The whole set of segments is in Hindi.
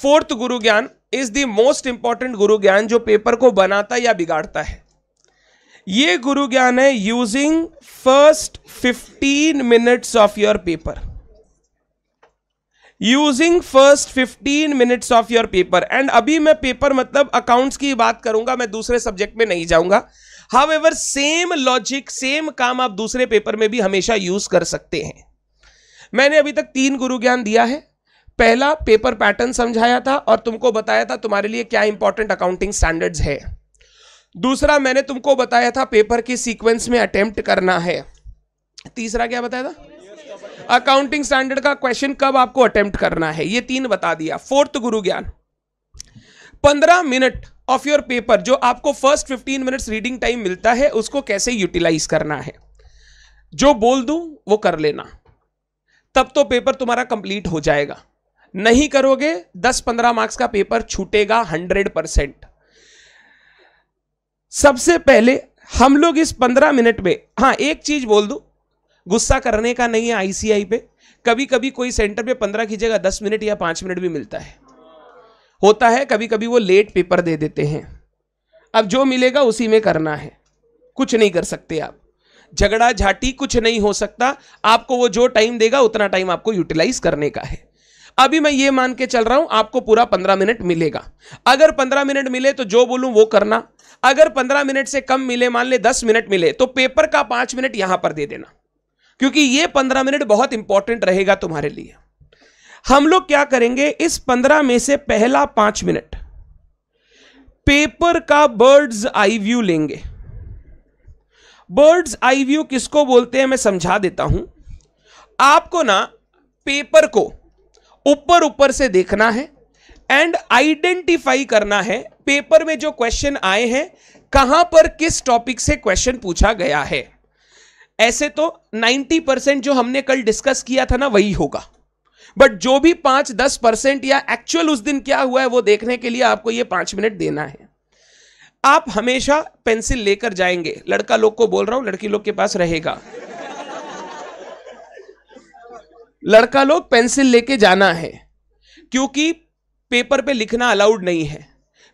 फोर्थ गुरु ज्ञान इज द मोस्ट इंपॉर्टेंट गुरु ज्ञान जो पेपर को बनाता या बिगाड़ता है ये गुरु ज्ञान है using first 15 minutes of your paper using first 15 minutes of your paper and अभी मैं पेपर मतलब अकाउंट्स की बात करूंगा मैं दूसरे सब्जेक्ट में नहीं जाऊंगा however same logic same काम आप दूसरे पेपर में भी हमेशा यूज कर सकते हैं मैंने अभी तक तीन गुरु ज्ञान दिया है पहला पेपर पैटर्न समझाया था और तुमको बताया था तुम्हारे लिए क्या इंपॉर्टेंट अकाउंटिंग स्टैंडर्ड्स है दूसरा मैंने तुमको बताया था पेपर की सीक्वेंस में अटेम्प्ट करना है तीसरा क्या बताया था अकाउंटिंग स्टैंडर्ड का क्वेश्चन कब आपको अटेम्प्ट करना है ये तीन बता दिया फोर्थ गुरु ज्ञान पंद्रह मिनट ऑफ योर पेपर जो आपको first fifteen minutes reading time मिलता है उसको कैसे यूटिलाइज करना है जो बोल दूं वो कर लेना तब तो पेपर तुम्हारा कंप्लीट हो जाएगा नहीं करोगे 10-15 मार्क्स का पेपर छूटेगा 100 परसेंट सबसे पहले हम लोग इस 15 मिनट में हाँ एक चीज बोल दू गुस्सा करने का नहीं है आईसीआई पे कभी कभी कोई सेंटर पे 15 की जगह 10 मिनट या 5 मिनट भी मिलता है होता है कभी कभी वो लेट पेपर दे देते हैं अब जो मिलेगा उसी में करना है कुछ नहीं कर सकते आप झगड़ा झाटी कुछ नहीं हो सकता आपको वो जो टाइम देगा उतना टाइम आपको यूटिलाइज करने का है अभी मैं ये मान के चल रहा हूं आपको पूरा पंद्रह मिनट मिलेगा अगर पंद्रह मिनट मिले तो जो बोलूं वो करना अगर पंद्रह मिनट से कम मिले मान ले दस मिनट मिले तो पेपर का पांच मिनट यहां पर दे देना क्योंकि ये पंद्रह मिनट बहुत इंपॉर्टेंट रहेगा तुम्हारे लिए हम लोग क्या करेंगे इस पंद्रह में से पहला पांच मिनट पेपर का बर्ड्स आई व्यू लेंगे बर्ड्स आई व्यू किसको बोलते हैं मैं समझा देता हूं आपको ना पेपर को ऊपर ऊपर से देखना है एंड आइडेंटिफाई करना है पेपर में जो क्वेश्चन आए हैं कहां पर किस टॉपिक से क्वेश्चन पूछा गया है ऐसे तो 90 परसेंट जो हमने कल डिस्कस किया था ना वही होगा बट जो भी पांच दस परसेंट या एक्चुअल उस दिन क्या हुआ है वो देखने के लिए आपको ये पांच मिनट देना है आप हमेशा पेंसिल लेकर जाएंगे लड़का लोग को बोल रहा हूं लड़की लोग के पास रहेगा लड़का लोग पेंसिल लेके जाना है क्योंकि पेपर पे लिखना अलाउड नहीं है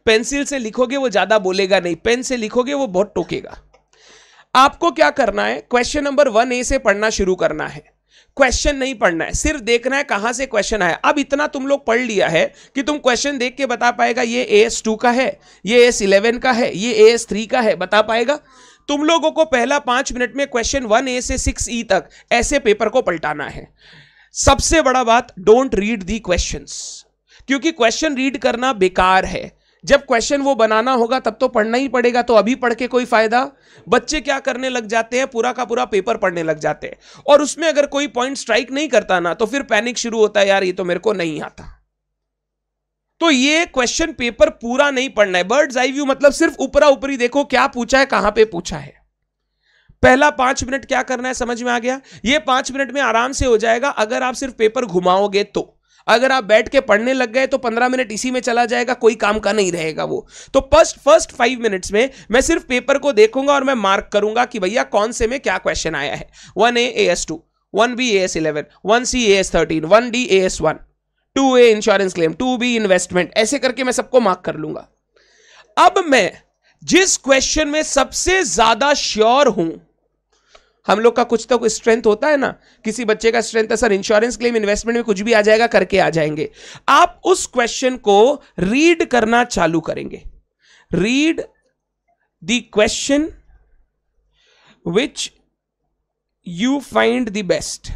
पेंसिल से लिखोगे वो ज़्यादा बोलेगा नहीं पेन से लिखोगे वो बहुत टोकेगा आपको क्या करना है क्वेश्चन नंबर वन ए से पढ़ना शुरू करना है क्वेश्चन नहीं पढ़ना है सिर्फ देखना है कहां से क्वेश्चन आया अब इतना तुम लोग पढ़ लिया है कि तुम क्वेश्चन देख के बता पाएगा ये ए एस टू का है ये ए एस इलेवन का है ये ए एस थ्री का है बता पाएगा तुम लोगों को पहला पांच मिनट में क्वेश्चन वन ए से सिक्स ई e तक ऐसे पेपर को पलटाना है सबसे बड़ा बात डोंट रीड दी क्वेश्चन क्योंकि क्वेश्चन रीड करना बेकार है जब क्वेश्चन वो बनाना होगा तब तो पढ़ना ही पड़ेगा तो अभी पढ़ के कोई फायदा बच्चे क्या करने लग जाते हैं पूरा का पूरा पेपर पढ़ने लग जाते हैं और उसमें अगर कोई पॉइंट स्ट्राइक नहीं करता ना तो फिर पैनिक शुरू होता है यार ये तो मेरे को नहीं आता तो ये क्वेश्चन पेपर पूरा नहीं पढ़ना है बर्ड्स आई व्यू मतलब सिर्फ ऊपरा ऊपरी देखो क्या पूछा है कहां पे पूछा है पहला पांच मिनट क्या करना है समझ में आ गया ये पांच मिनट में आराम से हो जाएगा अगर आप सिर्फ पेपर घुमाओगे तो अगर आप बैठ के पढ़ने लग गए तो पंद्रह मिनट इसी में चला जाएगा कोई काम का नहीं रहेगा वो तो फर्स्ट फर्स्ट फाइव मिनट्स में मैं सिर्फ पेपर को देखूंगा और मैं मार्क करूंगा कि भैया कौन से में क्या क्वेश्चन आया है one A S two one B A S eleven one C A S thirteen one D A S one two A insurance claim two B investment ऐसे करके मैं सबको मार्क कर लूंगा अब मैं जिस क्वेश्चन में सबसे ज्यादा श्योर हूं हम लोग का कुछ तो कुछ स्ट्रेंथ होता है ना किसी बच्चे का स्ट्रेंथ है सर इंश्योरेंस क्लेम इन्वेस्टमेंट में कुछ भी आ जाएगा करके आ जाएंगे आप उस क्वेश्चन को रीड करना चालू करेंगे read the question which you find the best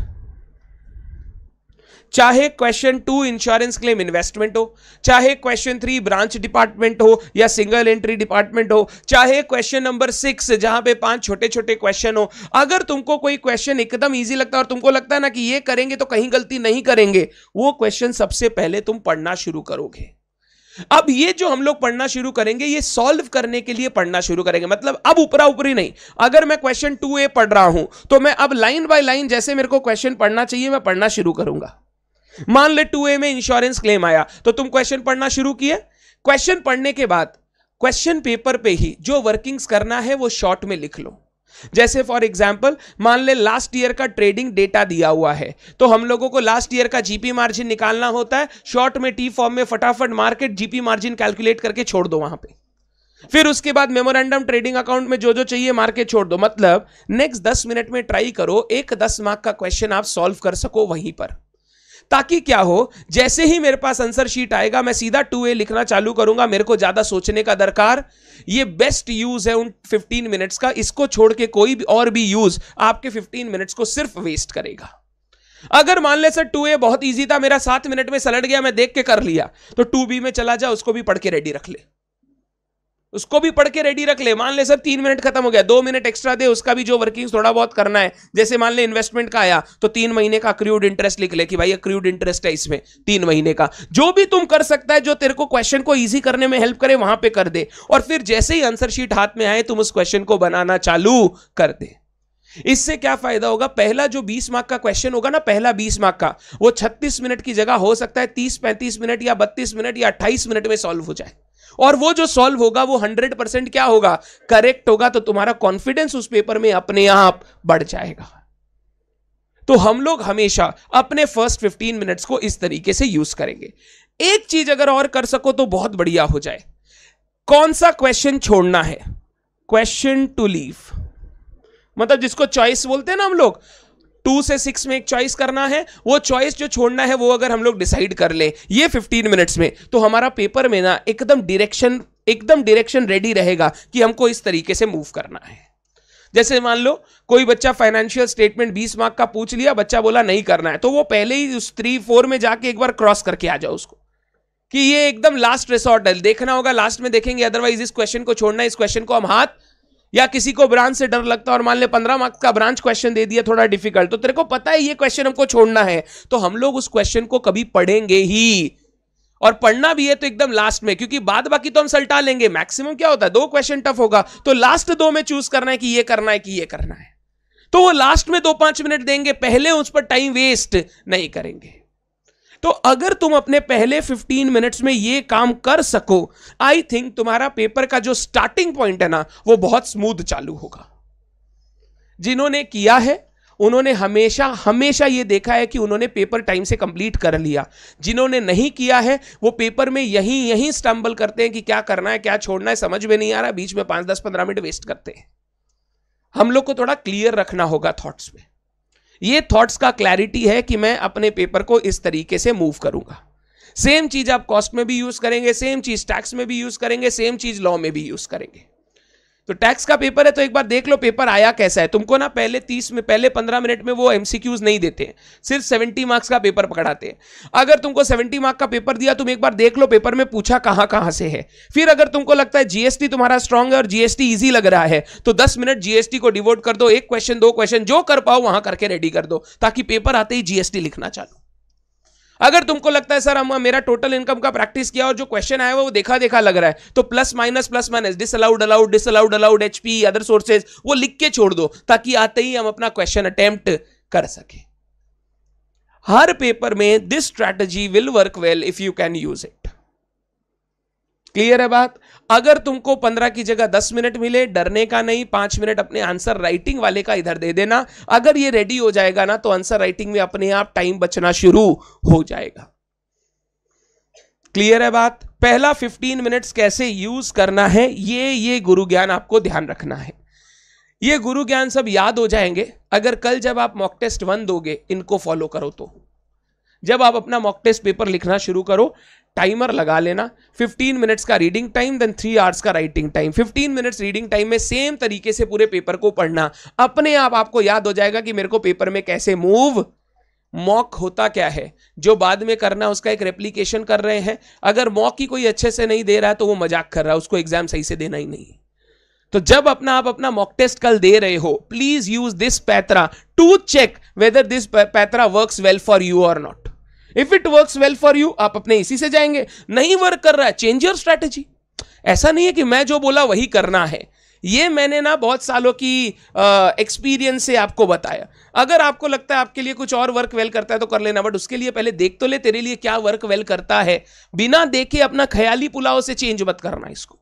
चाहे question two insurance claim investment हो चाहे क्वेश्चन थ्री ब्रांच डिपार्टमेंट हो या सिंगल एंट्री डिपार्टमेंट हो चाहे क्वेश्चन नंबर सिक्स जहां पे पांच छोटे छोटे क्वेश्चन हो अगर तुमको कोई क्वेश्चन एकदम ईजी लगता है और तुमको लगता है ना कि ये करेंगे तो कहीं गलती नहीं करेंगे वो क्वेश्चन सबसे पहले तुम पढ़ना शुरू करोगे अब ये जो हम लोग पढ़ना शुरू करेंगे ये सॉल्व करने के लिए पढ़ना शुरू करेंगे मतलब अब ऊपरा ऊपरी नहीं अगर मैं क्वेश्चन टू ए पढ़ रहा हूं तो मैं अब लाइन बाय लाइन जैसे मेरे को क्वेश्चन पढ़ना चाहिए मैं पढ़ना शुरू करूंगा मान ले टू ए में इंश्योरेंस क्लेम आया तो तुम क्वेश्चन पढ़ना शुरू किए क्वेश्चन पढ़ने के बाद क्वेश्चन पेपर पे ही जो वर्किंग्स करना है वो शॉर्ट में लिख लो जैसे फॉर एग्जाम्पल मान ले लास्ट ईयर का ट्रेडिंग डेटा दिया हुआ है तो हम लोगों को लास्ट ईयर का जीपी मार्जिन निकालना होता है शॉर्ट में टी फॉर्म में फटाफट मार्केट जीपी मार्जिन कैलकुलेट करके छोड़ दो वहां पे फिर उसके बाद मेमोरेंडम ट्रेडिंग अकाउंट में जो जो चाहिए मार्केट छोड़ दो मतलब नेक्स्ट दस मिनट में ट्राई करो एक दस मार्क का क्वेश्चन आप सॉल्व कर सको वहीं पर ताकि क्या हो जैसे ही मेरे पास आंसर शीट आएगा मैं सीधा टू ए लिखना चालू करूंगा मेरे को ज़्यादा सोचने का दरकार ये बेस्ट यूज़ है उन 15 मिनट्स का इसको छोड़ के कोई भी और भी यूज़ आपके 15 मिनट्स को सिर्फ वेस्ट करेगा अगर मान ले सर टू ए बहुत ईजी था मेरा सात मिनट में सलट गया मैं देख के कर लिया तो टू बी में चला जा उसको भी पढ़ के रेडी रख ले उसको भी पढ़ के रेडी रख ले मान ले सर तीन मिनट खत्म हो गया दो मिनट एक्स्ट्रा दे उसका भी जो वर्किंग थोड़ा बहुत करना है जैसे मान ले इन्वेस्टमेंट का आया तो तीन महीने का अक्रूड इंटरेस्ट लिख ले कि भाई अक्रूड इंटरेस्ट है इसमें तीन महीने का जो भी तुम कर सकता है जो तेरे को क्वेश्चन को ईजी करने में हेल्प करे वहां पर कर दे और फिर जैसे ही आंसर शीट हाथ में आए तुम उस क्वेश्चन को बनाना चालू कर दे इससे क्या फायदा होगा पहला जो 20 मार्क का क्वेश्चन होगा ना पहला 20 मार्क का वो 36 मिनट की जगह हो सकता है 30 35 मिनट या 32 मिनट या 28 मिनट में सॉल्व हो जाए और वो जो सॉल्व होगा वो हंड्रेड परसेंट क्या होगा करेक्ट होगा तो तुम्हारा कॉन्फिडेंस उस पेपर में अपने आप बढ़ जाएगा तो हम लोग हमेशा अपने फर्स्ट फिफ्टीन मिनट्स को इस तरीके से यूज करेंगे एक चीज अगर और कर सको तो बहुत बढ़िया हो जाए कौन सा क्वेश्चन छोड़ना है क्वेश्चन टू लीव मतलब जिसको चॉइस बोलते हैं ना हम लोग टू से सिक्स में एक चॉइस करना है वो चॉइस जो छोड़ना है वो अगर हम लोग डिसाइड कर ले ये फिफ्टीन मिनट्स में तो हमारा पेपर में ना एकदम डिरेक्शन एकदम डिरेक्शन रेडी रहेगा कि हमको इस तरीके से मूव करना है जैसे मान लो कोई बच्चा फाइनेंशियल स्टेटमेंट 20 मार्क का पूछ लिया बच्चा बोला नहीं करना है तो वो पहले ही उस थ्री फोर में जाके एक बार क्रॉस करके आ जाओ उसको कि ये एकदम लास्ट रिसोर्ट है देखना होगा लास्ट में देखेंगे अदरवाइज इस क्वेश्चन को छोड़ना इस क्वेश्चन को हम हाथ या किसी को ब्रांच से डर लगता है और मान ले पंद्रह मार्क्स का ब्रांच क्वेश्चन दे दिया थोड़ा डिफिकल्ट तो तेरे को पता है ये क्वेश्चन हमको छोड़ना है तो हम लोग उस क्वेश्चन को कभी पढ़ेंगे ही और पढ़ना भी है तो एकदम लास्ट में क्योंकि बाद बाकी तो हम सलटा लेंगे मैक्सिमम क्या होता है दो क्वेश्चन टफ होगा तो लास्ट दो में चूज करना है कि ये करना है कि ये करना है तो वो लास्ट में दो पांच मिनट देंगे पहले उस पर टाइम वेस्ट नहीं करेंगे तो अगर तुम अपने पहले 15 मिनट्स में ये काम कर सको आई थिंक तुम्हारा पेपर का जो स्टार्टिंग पॉइंट है ना वो बहुत स्मूथ चालू होगा जिन्होंने किया है उन्होंने हमेशा हमेशा ये देखा है कि उन्होंने पेपर टाइम से कंप्लीट कर लिया जिन्होंने नहीं किया है वो पेपर में यही यही स्टम्बल करते हैं कि क्या करना है क्या छोड़ना है समझ में नहीं आ रहा बीच में पांच दस पंद्रह मिनट वेस्ट करते हैं हम लोग को थोड़ा क्लियर रखना होगा थॉट्स में ये थॉट्स का क्लैरिटी है कि मैं अपने पेपर को इस तरीके से मूव करूंगा सेम चीज़ आप कॉस्ट में भी यूज़ करेंगे सेम चीज़ टैक्स में भी यूज़ करेंगे सेम चीज़ लॉ में भी यूज़ करेंगे तो टैक्स का पेपर है तो एक बार देख लो पेपर आया कैसा है तुमको ना पहले तीस में पहले पंद्रह मिनट में वो एमसीक्यूज नहीं देते सिर्फ सेवेंटी मार्क्स का पेपर पकड़ाते हैं अगर तुमको सेवेंटी मार्क का पेपर दिया तुम एक बार देख लो पेपर में पूछा कहां कहां से है फिर अगर तुमको लगता है जीएसटी तुम्हारा स्ट्रांग है और जीएसटी ईजी लग रहा है तो दस मिनट जीएसटी को डिवोट कर दो एक क्वेश्चन दो क्वेश्चन जो कर पाओ वहां करके रेडी कर दो ताकि पेपर आते ही जीएसटी लिखना चालू अगर तुमको लगता है सर हम मेरा टोटल इनकम का प्रैक्टिस किया और जो क्वेश्चन आया वो देखा देखा लग रहा है तो plus minus plus minus disallowed allowed disallowed allowed HP other sources वो लिख के छोड़ दो ताकि आते ही हम अपना क्वेश्चन अटेम्प्ट कर सके हर पेपर में this strategy will work well if you can use it clear है बात अगर तुमको पंद्रह की जगह दस मिनट मिले डरने का नहीं पांच मिनट अपने आंसर राइटिंग वाले का इधर दे देना अगर ये रेडी हो जाएगा ना तो आंसर राइटिंग में अपने आप टाइम बचना शुरू हो जाएगा क्लियर है बात पहला 15 मिनट्स कैसे यूज करना है ये ये गुरु ज्ञान आपको ध्यान रखना है ये गुरु ज्ञान सब याद हो जाएंगे अगर कल जब आप मॉक टेस्ट वन दोगे इनको फॉलो करो तो जब आप अपना मॉक टेस्ट पेपर लिखना शुरू करो टाइमर लगा लेना 15 मिनट्स का reading time then three hours का writing time 15 minutes reading time में सेम तरीके से पूरे पेपर को पढ़ना अपने आप आपको याद हो जाएगा कि मेरे को पेपर में कैसे मूव मॉक होता क्या है जो बाद में करना उसका एक रेप्लीकेशन कर रहे हैं अगर मॉक ही कोई अच्छे से नहीं दे रहा है तो वो मजाक कर रहा है उसको एग्जाम सही से देना ही नहीं तो जब अपना आप अपना मॉक टेस्ट कल दे रहे हो प्लीज यूज दिस पैतरा टू चेक वेदर दिस पैतरा वर्क्स वेल फॉर यू और not if it work well for you आप अपने इसी से जाएंगे नहीं वर्क कर रहा है चेंज योर स्ट्रैटेजी ऐसा नहीं है कि मैं जो बोला वही करना है ये मैंने ना बहुत सालों की एक्सपीरियंस से आपको बताया अगर आपको लगता है आपके लिए कुछ और वर्क वेल करता है तो कर लेना बट उसके लिए पहले देख तो ले तेरे लिए क्या वर्क वेल करता है बिना देखे अपना ख्याली पुलाव से चेंज मत करना इसको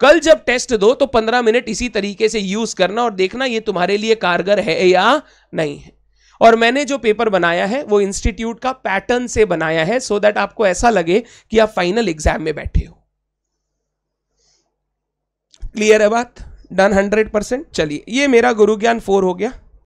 कल जब टेस्ट दो तो पंद्रह मिनट इसी तरीके से यूज करना और देखना ये तुम्हारे लिए कारगर है या नहीं है और मैंने जो पेपर बनाया है वो इंस्टीट्यूट का पैटर्न से बनाया है सो so दैट आपको ऐसा लगे कि आप फाइनल एग्जाम में बैठे हो क्लियर है बात डन हंड्रेड परसेंट चलिए ये मेरा गुरु ज्ञान फोर हो गया